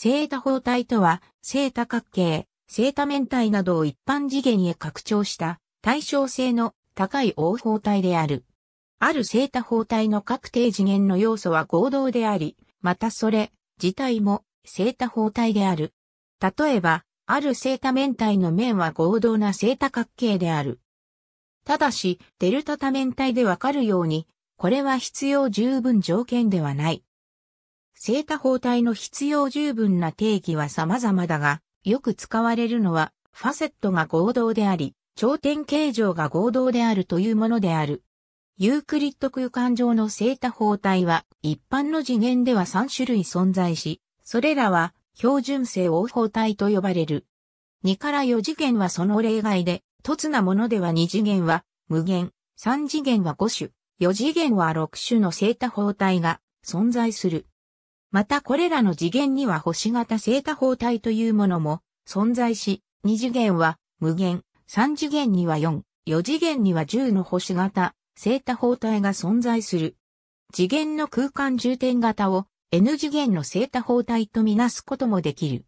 正多方体とは、正多角形、正多面体などを一般次元へ拡張した対称性の高い応法体である。ある正多方体の確定次元の要素は合同であり、またそれ自体も正多方体である。例えば、ある正多面体の面は合同な正多角形である。ただし、デルタ多面体でわかるように、これは必要十分条件ではない。正多方体の必要十分な定義は様々だが、よく使われるのは、ファセットが合同であり、頂点形状が合同であるというものである。ユークリッド空間上の正多方体は、一般の次元では3種類存在し、それらは、標準性応方体と呼ばれる。2から4次元はその例外で、凸なものでは2次元は、無限、3次元は5種、4次元は6種の正多方体が存在する。またこれらの次元には星型正多方体というものも存在し、二次元は無限、三次元には四、四次元には十の星型正多方体が存在する。次元の空間重点型を N 次元の正多方体とみなすこともできる。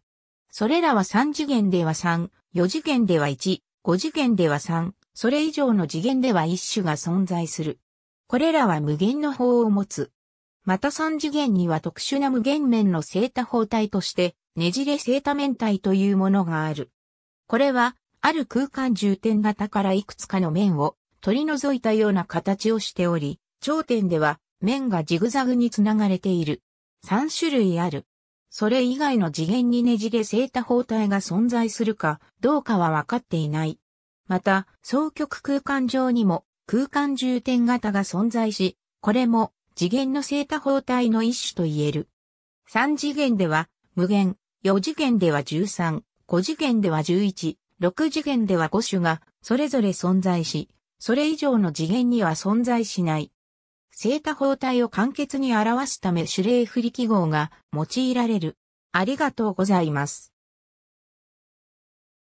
それらは三次元では三、四次元では一、五次元では三、それ以上の次元では一種が存在する。これらは無限の法を持つ。また三次元には特殊な無限面の正多方体として、ねじれ正多面体というものがある。これは、ある空間重点型からいくつかの面を取り除いたような形をしており、頂点では面がジグザグにつながれている。三種類ある。それ以外の次元にねじれ正多方体が存在するかどうかは分かっていない。また、双極空間上にも空間重点型が存在し、これも次元の正多方体の一種と言える。3次元では無限、4次元では13、5次元では11、6次元では5種がそれぞれ存在し、それ以上の次元には存在しない。正多方体を簡潔に表すため主霊振り記号が用いられる。ありがとうございます。